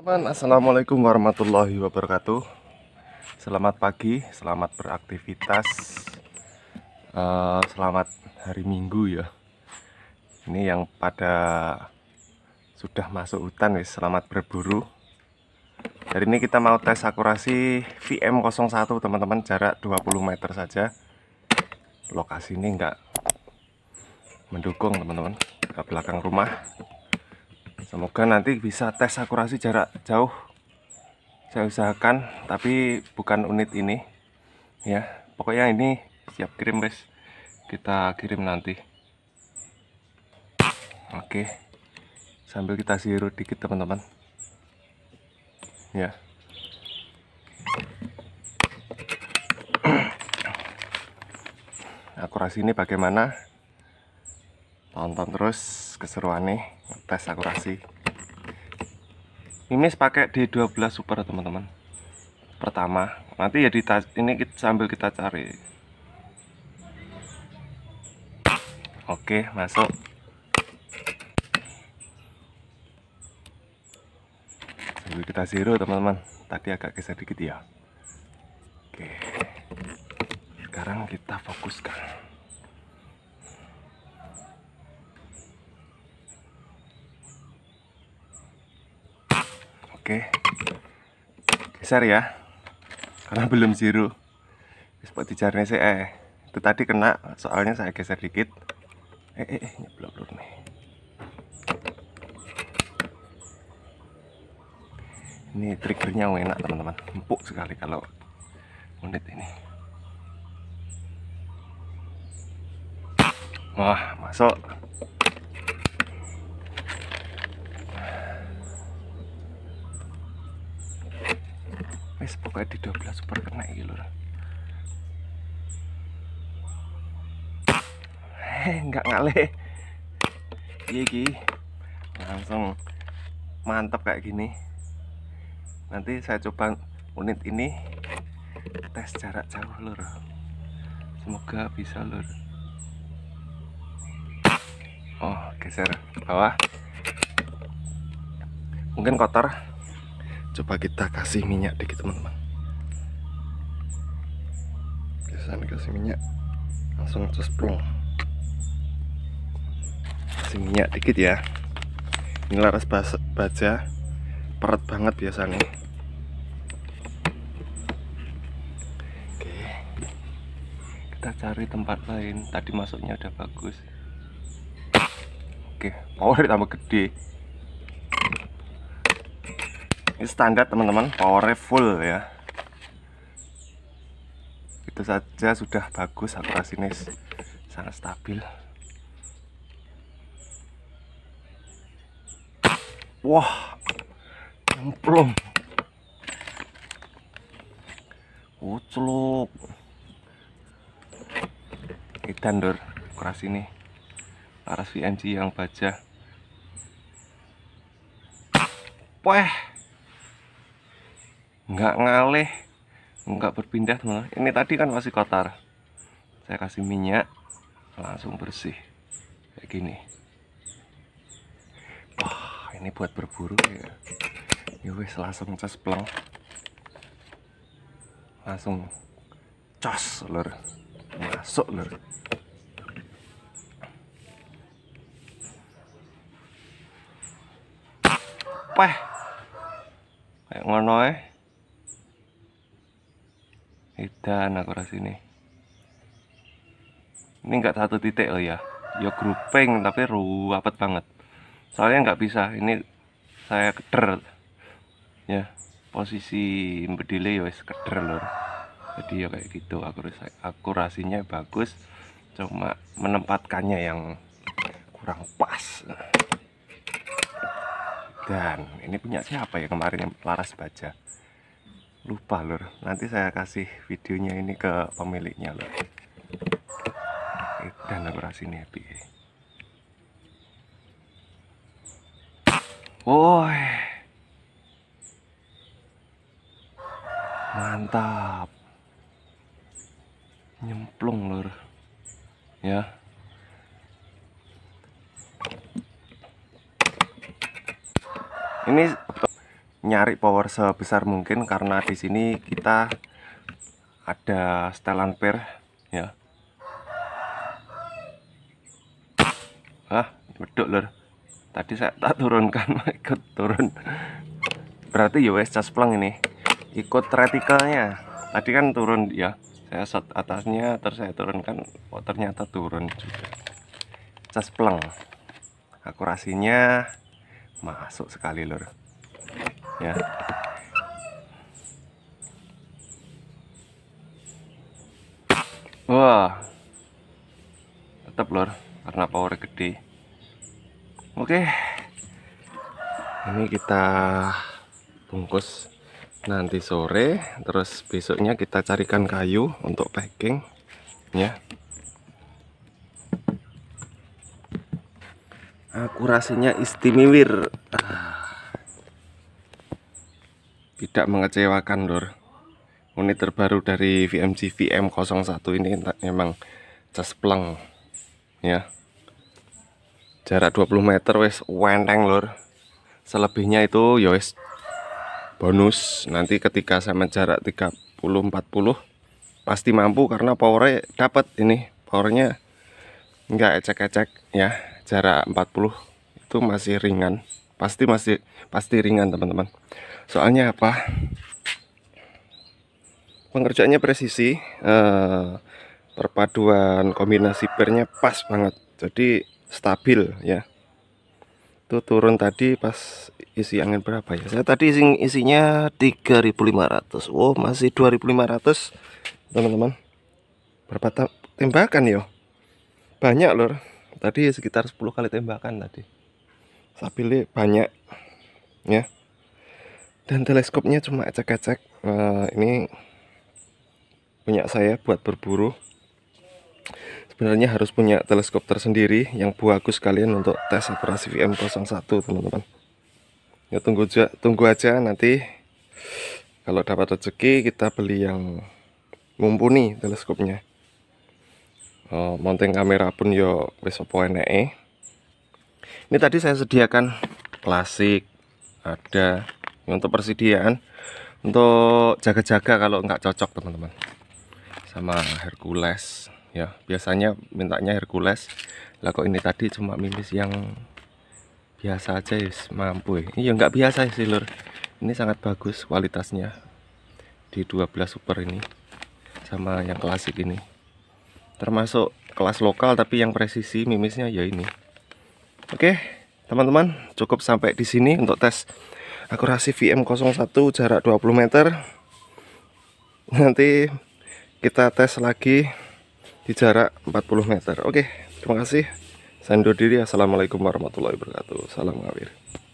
teman assalamualaikum warahmatullahi wabarakatuh selamat pagi selamat beraktivitas uh, selamat hari minggu ya ini yang pada sudah masuk hutan ya selamat berburu hari ini kita mau tes akurasi VM01 teman-teman jarak 20 meter saja lokasi ini enggak mendukung teman-teman ke belakang rumah semoga nanti bisa tes akurasi jarak jauh saya usahakan tapi bukan unit ini ya pokoknya ini siap kirim guys kita kirim nanti oke sambil kita zero dikit teman-teman ya akurasi ini bagaimana tonton terus keseruan nih tes akurasi Ini pakai D12 super teman-teman pertama nanti ya di tas. ini kita, sambil kita cari oke masuk sambil kita zero teman-teman tadi agak geser dikit ya oke sekarang kita fokuskan Oke. Geser ya. Karena belum zero. Seperti jarnya saya eh. Itu tadi kena, soalnya saya geser dikit. Eh, eh, eh nyeblok lur nih. Ini triggernya enak teman-teman, empuk sekali kalau unit ini. Wah, masuk. wes pokoknya di 12 super kena iki Eh nggak ngalih iya iki langsung mantep kayak gini nanti saya coba unit ini tes jarak jauh lur semoga bisa lur oh geser bawah mungkin kotor coba kita kasih minyak dikit teman-teman biasanya kasih minyak langsung terus plong kasih minyak dikit ya ini laras baja perat banget biasanya oke kita cari tempat lain tadi masuknya udah bagus oke power tambah gede ini standar teman-teman powernya full ya itu saja sudah bagus ini sangat stabil wah nyemplung uceluk edan tender akurasi ini aras VNG yang baja Wah nggak ngalih nggak berpindah teman-teman ini tadi kan masih kotor saya kasih minyak langsung bersih kayak gini wah ini buat berburu ya yowes ya langsung cas pelang langsung cos lor masuk lor peh kayak ngono eh Edan aku ras Ini ini enggak satu titik loh ya. Ya grouping tapi ruwet banget. Soalnya enggak bisa. Ini saya keder. Ya, posisi bedile ya wis keder Jadi ya kayak gitu akurasi akurasinya bagus cuma menempatkannya yang kurang pas dan ini punya siapa ya kemarin yang laras baja lupa lur nanti saya kasih videonya ini ke pemiliknya lur dan operasi ini happy woi mantap nyemplung lur ya ini nyari power sebesar mungkin karena di sini kita ada setelan per ya ah beduk lur tadi saya tak turunkan ikut turun berarti ya wes caspleng ini ikut retikelnya tadi kan turun ya saya set atasnya terus saya turunkan oh ternyata turun juga caspleng akurasinya masuk sekali lur ya wah tetap lor karena power gede oke ini kita bungkus nanti sore terus besoknya kita carikan kayu untuk packing ya akurasinya istimewir ah tidak mengecewakan lor unit terbaru dari VMC VM01 ini memang pleng ya jarak 20 meter wes wenteng lor selebihnya itu ya bonus nanti ketika sama jarak 30 40 pasti mampu karena powernya dapat ini powernya enggak ecek-ecek ya jarak 40 itu masih ringan pasti masih pasti ringan teman-teman soalnya apa pengerjaannya presisi eh, perpaduan kombinasi pernya pas banget jadi stabil ya itu turun tadi pas isi angin berapa ya saya tadi isi isinya 3500 Oh masih 2500 teman-teman berapa tembakan yo ya? banyak lor tadi sekitar 10 kali tembakan tadi saya pilih banyak ya dan teleskopnya cuma cek-cek uh, eh, ini punya saya buat berburu sebenarnya harus punya teleskop tersendiri yang bagus kalian untuk tes operasi VM01 teman-teman ya tunggu aja tunggu aja nanti kalau dapat rezeki kita beli yang mumpuni teleskopnya oh, mounting kamera pun yo besok poene ini tadi saya sediakan klasik ada untuk persediaan untuk jaga-jaga kalau nggak cocok teman-teman sama Hercules ya biasanya mintanya Hercules lah kok ini tadi cuma mimis yang biasa aja ya mampu ini ya iya, nggak biasa ya lur ini sangat bagus kualitasnya di 12 super ini sama yang klasik ini termasuk kelas lokal tapi yang presisi mimisnya ya ini Oke, teman-teman, cukup sampai di sini untuk tes akurasi VM01 jarak 20 meter. Nanti kita tes lagi di jarak 40 meter. Oke, terima kasih. Saya diri. Assalamualaikum warahmatullahi wabarakatuh. Salam ngawir.